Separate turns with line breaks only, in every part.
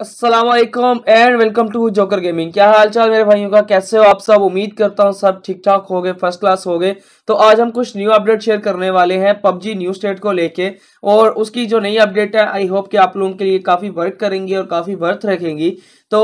Aslam and welcome to joker gaming क्या हाल चाल मेरे भाइयों का कैसे हो आप सब उम्मीद करता हूँ सब ठीक ठाक हो गए फर्स्ट क्लास हो गए तो आज हम कुछ न्यू अपडेट शेयर करने वाले हैं पबजी न्यू स्टेट को लेके और उसकी जो नई अपडेट है आई होप कि आप लोगों के लिए काफ़ी वर्क करेंगी और काफ़ी वर्थ रखेंगी तो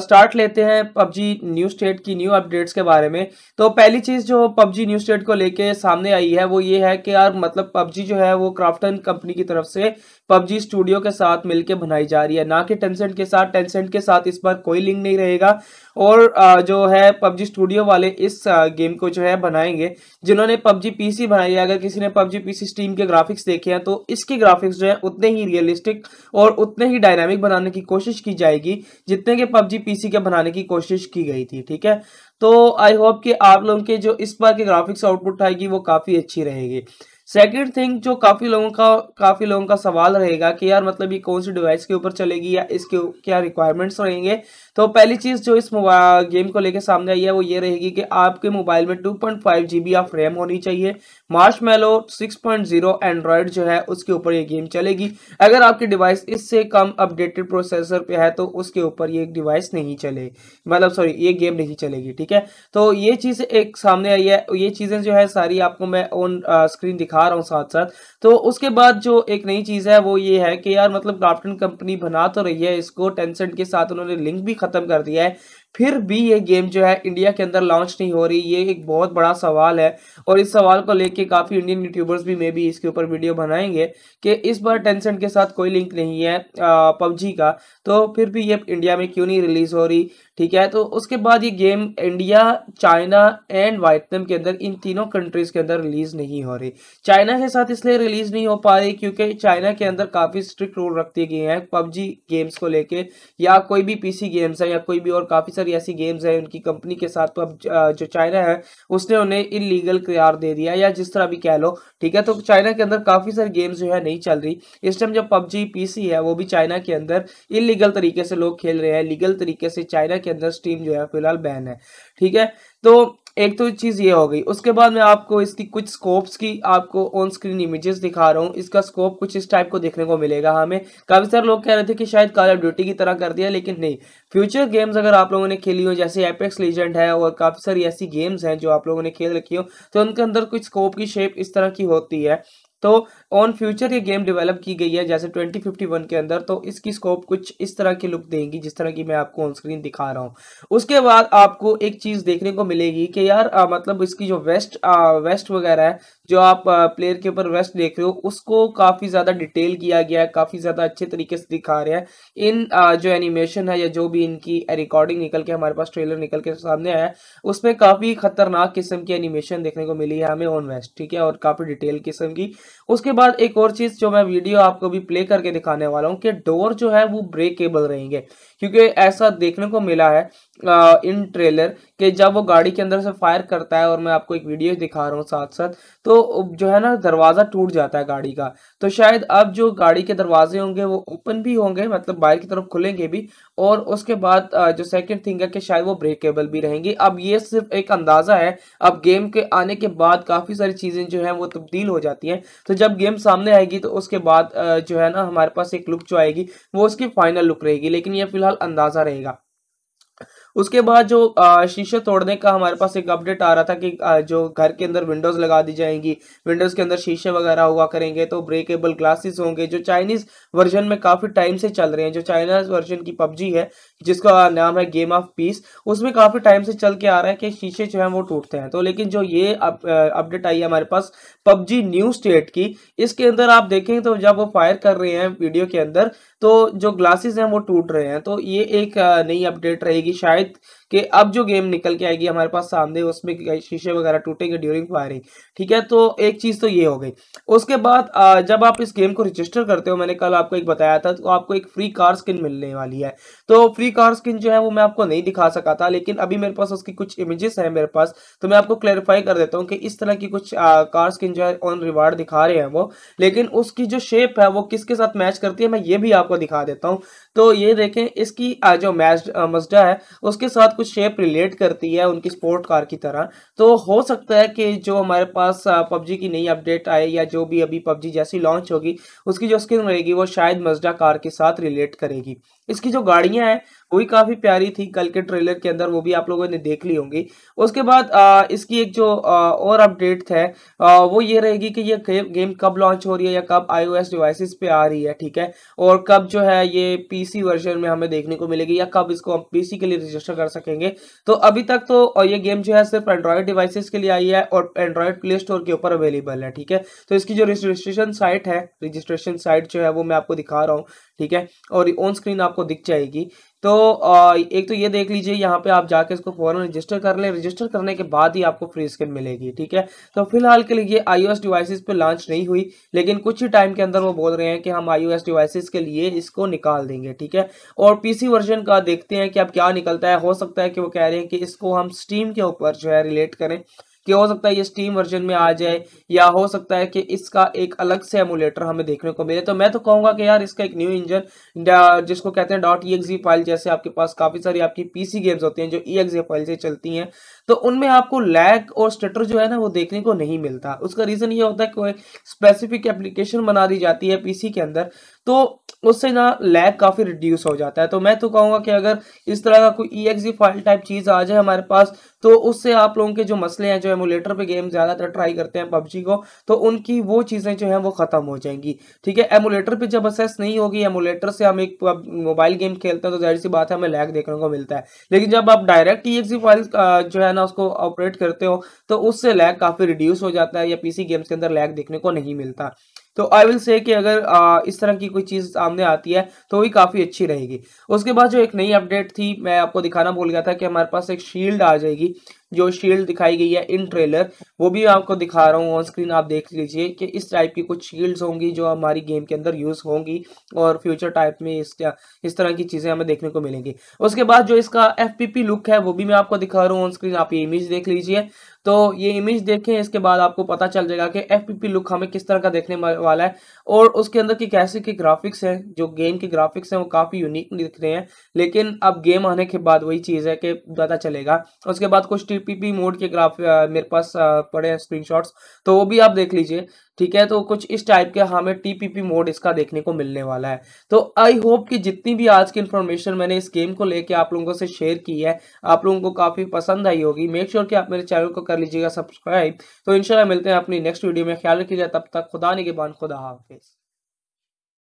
स्टार्ट लेते हैं पबजी न्यू स्टेट की न्यू अपडेट्स के बारे में तो पहली चीज़ जो पबजी न्यू स्टेट को लेके सामने आई है वो ये है कि यार मतलब पबजी जो है वो क्राफ्टन कंपनी की तरफ से पबजी स्टूडियो के साथ मिलकर बनाई जा रही है ना कि टेंसेंट के साथ टेंसेंट के साथ इस बार कोई लिंक नहीं रहेगा और जो है पबजी स्टूडियो वाले इस गेम को जो है बनाएंगे जिन्होंने पबजी पी बनाई है अगर किसी ने पबजी पी स्टीम के ग्राफिक्स देखे हैं तो इसके इसकी ग्राफिक्स जो है उतने ही रियलिस्टिक और उतने ही डायनामिक बनाने की कोशिश की जाएगी जितने के पबजी पीसी के बनाने की कोशिश की गई थी ठीक है तो आई होप कि आप लोगों के जो इस बार के ग्राफिक्स आउटपुट आएगी वो काफ़ी अच्छी रहेगी सेकेंड थिंग जो काफ़ी लोगों का काफ़ी लोगों का सवाल रहेगा कि यार मतलब ये कौन सी डिवाइस के ऊपर चलेगी या इसके क्या रिक्वायरमेंट्स रहेंगे तो पहली चीज़ जो इस गेम को लेकर सामने आई है वो ये रहेगी कि आपके मोबाइल में 2.5 जीबी ऑफ रैम होनी चाहिए मार्च मेलो सिक्स एंड्रॉयड जो है उसके ऊपर ये गेम चलेगी अगर आपकी डिवाइस इससे कम अपडेटेड प्रोसेसर पे है तो उसके ऊपर ये डिवाइस नहीं चले मतलब सॉरी ये गेम नहीं चलेगी ठीक है तो ये चीज़ एक सामने आई है ये चीज़ें जो है सारी आपको मैं ऑन स्क्रीन uh, दिखा दिखा रहा हूँ साथ साथ तो उसके बाद जो एक नई चीज़ है वो ये है कि यार मतलब क्राफ्टन कंपनी बना तो रही है इसको टेंसेंट के साथ उन्होंने लिंक भी खत्म कर दिया है फिर भी ये गेम जो है इंडिया के अंदर लॉन्च नहीं हो रही ये एक बहुत बड़ा सवाल है और इस सवाल को लेके काफ़ी इंडियन यूट्यूबर्स भी मे भी इसके ऊपर वीडियो बनाएंगे कि इस बार टेंसेंट के साथ कोई लिंक नहीं है पबजी का तो फिर भी ये इंडिया में क्यों नहीं रिलीज़ हो रही ठीक है तो उसके बाद ये game India China and Vietnam के अंदर इन तीनों कंट्रीज़ के अंदर रिलीज़ नहीं हो रही चाइना के साथ इसलिए रिलीज़ नहीं हो पा रही क्योंकि चाइना के अंदर काफ़ी स्ट्रिक्ट रूल रखती गए हैं पबजी गेम्स को लेके या कोई भी पीसी गेम्स है या कोई भी और काफ़ी अक्सर ऐसी गेम्स हैं उनकी कंपनी के साथ तो अब जो चाइना है उसने उन्हें इलीगल करार दे दिया या जिस तरह भी कह लो ठीक है तो चाइना के अंदर काफ़ी सारी गेम्स जो है नहीं चल रही इस टाइम जब पबजी पी है वो भी चाइना के अंदर इलीगल तरीके से लोग खेल रहे हैं लीगल तरीके से चाइना के अंदर स्टीम जो है फिलहाल बैन है ठीक है तो एक तो चीज़ ये हो गई उसके बाद मैं आपको इसकी कुछ स्कोप्स की आपको ऑन स्क्रीन इमेजेस दिखा रहा हूँ इसका स्कोप कुछ इस टाइप को देखने को मिलेगा हमें काफ़ी सारे लोग कह रहे थे कि शायद कॉल ऑफ ड्यूटी की तरह कर दिया लेकिन नहीं फ्यूचर गेम्स अगर आप लोगों ने खेली हो जैसे एपेक्स लीजेंड है और काफ़ी सारी ऐसी गेम्स हैं जो आप लोगों ने खेल रखी हो तो उनके अंदर कुछ स्कोप की शेप इस तरह की होती है तो ऑन फ्यूचर ये गेम डेवलप की गई है जैसे 2051 के अंदर तो इसकी स्कोप कुछ इस तरह की लुक देंगी जिस तरह की मैं आपको ऑन स्क्रीन दिखा रहा हूँ उसके बाद आपको एक चीज़ देखने को मिलेगी कि यार आ, मतलब इसकी जो वेस्ट आ, वेस्ट वगैरह है जो आप आ, प्लेयर के ऊपर वेस्ट देख रहे हो उसको काफ़ी ज़्यादा डिटेल किया गया है काफ़ी ज़्यादा अच्छे तरीके से दिखा रहे हैं इन आ, जो एनिमेशन है या जो भी इनकी रिकॉर्डिंग निकल के हमारे पास ट्रेलर निकल के सामने आया है उसमें काफ़ी खतरनाक किस्म की एनिमेशन देखने को मिली है हमें ऑन वेस्ट ठीक है और काफ़ी डिटेल किस्म की उसके बाद एक और चीज़ जो मैं वीडियो आपको भी प्ले करके दिखाने वाला हूँ कि डोर जो है वो ब्रेकेबल रहेंगे क्योंकि ऐसा देखने को मिला है इन ट्रेलर कि जब वो गाड़ी के अंदर से फायर करता है और मैं आपको एक वीडियो दिखा रहा हूँ साथ साथ तो जो है ना दरवाज़ा टूट जाता है गाड़ी का तो शायद अब जो गाड़ी के दरवाजे होंगे वो ओपन भी होंगे मतलब बाहर की तरफ खुलेंगे भी और उसके बाद जो सेकेंड थिंग है कि शायद वो ब्रेकेबल भी रहेंगी अब ये सिर्फ एक अंदाज़ा है अब गेम के आने के बाद काफ़ी सारी चीज़ें जो हैं वो तब्दील हो जाती हैं तो जब गेम सामने आएगी तो उसके बाद जो है ना हमारे पास एक लुक जो आएगी वो उसकी फाइनल लुक रहेगी लेकिन यह फिलहाल अंदाज़ा रहेगा उसके बाद जो शीशे तोड़ने का हमारे पास एक अपडेट आ रहा था कि जो घर के अंदर विंडोज लगा दी जाएंगी विंडोज के अंदर शीशे वगैरह हुआ करेंगे तो ब्रेकेबल ग्लासेस होंगे जो चाइनीज वर्जन में काफी टाइम से चल रहे हैं जो चाइनाज वर्जन की पबजी है जिसका नाम है गेम ऑफ पीस उसमें काफी टाइम से चल के आ रहा है कि शीशे जो है वो टूटते हैं तो लेकिन जो ये अपडेट आई है हमारे पास पबजी न्यू स्टेट की इसके अंदर आप देखें तो जब वो फायर कर रहे हैं वीडियो के अंदर तो जो ग्लासेस हैं वो टूट रहे हैं तो ये एक नई अपडेट रहेगी शायद right कि अब जो गेम निकल के आएगी हमारे पास सामने उसमें शीशे वगैरह टूटेंगे ड्यूरिंग फायरिंग ठीक है तो एक चीज़ तो ये हो गई उसके बाद जब आप इस गेम को रजिस्टर करते हो मैंने कल आपको एक बताया था तो आपको एक फ्री कार स्किन मिलने वाली है तो फ्री कार स्किन जो है वो मैं आपको नहीं दिखा सका था लेकिन अभी मेरे पास उसकी कुछ इमेजेस है मेरे पास तो मैं आपको क्लैरिफाई कर देता हूँ कि इस तरह की कुछ कार स्किन जो है ऑन रिवार्ड दिखा रहे हैं वो लेकिन उसकी जो शेप है वो किसके साथ मैच करती है मैं ये भी आपको दिखा देता हूँ तो ये देखें इसकी जो मैच मजडा है उसके साथ कुछ शेप रिलेट करती है उनकी स्पोर्ट कार की तरह तो हो सकता है कि जो हमारे पास पबजी की नई अपडेट आए या जो भी अभी पबजी जैसी लॉन्च होगी उसकी जो स्किन रहेगी वो शायद मजडा कार के साथ रिलेट करेगी इसकी जो गाड़ियाँ हैं वो भी काफी प्यारी थी कल के ट्रेलर के अंदर वो भी आप लोगों ने देख ली होंगी उसके बाद आ, इसकी एक जो आ, और अपडेट है आ, वो ये रहेगी कि ये गेम कब लॉन्च हो रही है या कब आईओएस डिवाइसेस पे आ रही है ठीक है और कब जो है ये पीसी वर्जन में हमें देखने को मिलेगी या कब इसको हम पीसी के लिए रजिस्टर कर सकेंगे तो अभी तक तो ये गेम जो है सिर्फ एंड्रॉयड डिवाइसेज के लिए आई है और एंड्रॉयड प्ले स्टोर के ऊपर अवेलेबल है ठीक है तो इसकी जो रजिस्ट्रेशन साइट है रजिस्ट्रेशन साइट जो है वो मैं आपको दिखा रहा हूँ ठीक है और ऑन स्क्रीन आपको दिख जाएगी तो एक तो ये देख लीजिए यहाँ पे आप जाके इसको फॉरन रजिस्टर कर लें रजिस्टर करने के बाद ही आपको फ्री स्किन मिलेगी ठीक है तो फिलहाल के लिए ये आईओएस डिवाइसेस पे लॉन्च नहीं हुई लेकिन कुछ ही टाइम के अंदर वो बोल रहे हैं कि हम आईओएस डिवाइसेस के लिए इसको निकाल देंगे ठीक है और पीसी वर्जन का देखते हैं कि अब क्या निकलता है हो सकता है कि वो कह रहे हैं कि इसको हम स्टीम के ऊपर जो है रिलेट करें कि हो सकता है ये स्टीम वर्जन में आ जाए या हो सकता है कि इसका एक अलग से एमुलेटर हमें देखने को मिले तो मैं तो कहूँगा कि यार इसका एक न्यू इंजन जिसको कहते हैं डॉट ई फाइल जैसे आपके पास काफ़ी सारी आपकी पीसी गेम्स होती हैं जो ई फाइल से चलती हैं तो उनमें आपको लैग और स्टटर जो है ना वो देखने को नहीं मिलता उसका रीज़न ये होता है कि स्पेसिफिक एप्लीकेशन बना दी जाती है पीसी के अंदर तो उससे ना लैग काफ़ी रिड्यूस हो जाता है तो मैं तो कहूँगा कि अगर इस तरह का कोई ई एक्स फाइल टाइप चीज़ आ जाए हमारे पास तो उससे आप लोगों के जो मसले हैं जो एमुलेटर पे गेम ज़्यादातर ट्राई करते हैं पबजी को तो उनकी वो चीज़ें जो हैं वो ख़त्म हो जाएंगी ठीक है एमुलेटर पे जब असेस नहीं होगी एमुलेटर से हम एक मोबाइल गेम खेलते हैं तो जाहिर सी बात है हमें लैग देखने को मिलता है लेकिन जब आप डायरेक्ट ई एक्स फाइल जो है ना उसको ऑपरेट करते हो तो उससे लैग काफ़ी रिड्यूस हो जाता है या पीसी गेम्स के अंदर लैग देखने को नहीं मिलता तो आई विल से कि अगर आ, इस तरह की कोई चीज़ सामने आती है तो भी काफ़ी अच्छी रहेगी उसके बाद जो एक नई अपडेट थी मैं आपको दिखाना भूल गया था कि हमारे पास एक शील्ड आ जाएगी जो शील्ड दिखाई गई है इन ट्रेलर वो भी आपको दिखा रहा हूँ ऑन स्क्रीन आप देख लीजिए कि इस टाइप की कुछ शील्ड्स होंगी जो हमारी गेम के अंदर यूज़ होंगी और फ्यूचर टाइप में इस इस तरह की चीज़ें हमें देखने को मिलेंगी उसके बाद जो इसका एफ लुक है वो भी मैं आपको दिखा रहा हूँ ऑन स्क्रीन आप ये इमेज देख लीजिए तो ये इमेज देखें इसके बाद आपको पता चल जाएगा कि एफ लुक हमें किस तरह का देखने वाला है और उसके अंदर की कैसे की ग्राफिक्स हैं जो गेम के ग्राफिक्स हैं वो काफ़ी यूनिक दिख रहे हैं लेकिन अब गेम आने के बाद वही चीज़ है कि पता चलेगा उसके बाद कुछ टिप पीपीपी मोड के ग्राफ uh, मेरे पास uh, पड़े हैं स्क्रीनशॉट्स तो वो भी आप देख लीजिए ठीक है तो कुछ इस टाइप के हमें टीपीपी मोड इसका देखने को मिलने वाला है तो आई होप कि जितनी भी आज की इन्फॉर्मेशन मैंने इस गेम को लेके आप लोगों से शेयर की है आप लोगों को काफ़ी पसंद आई होगी मेक श्योर कि आप मेरे चैनल को कर लीजिएगा सब्सक्राइब तो इंशाल्लाह मिलते हैं अपनी नेक्स्ट वीडियो में ख्याल रखिएगा तब तक खुदा ने के बान खुदा हाफिज़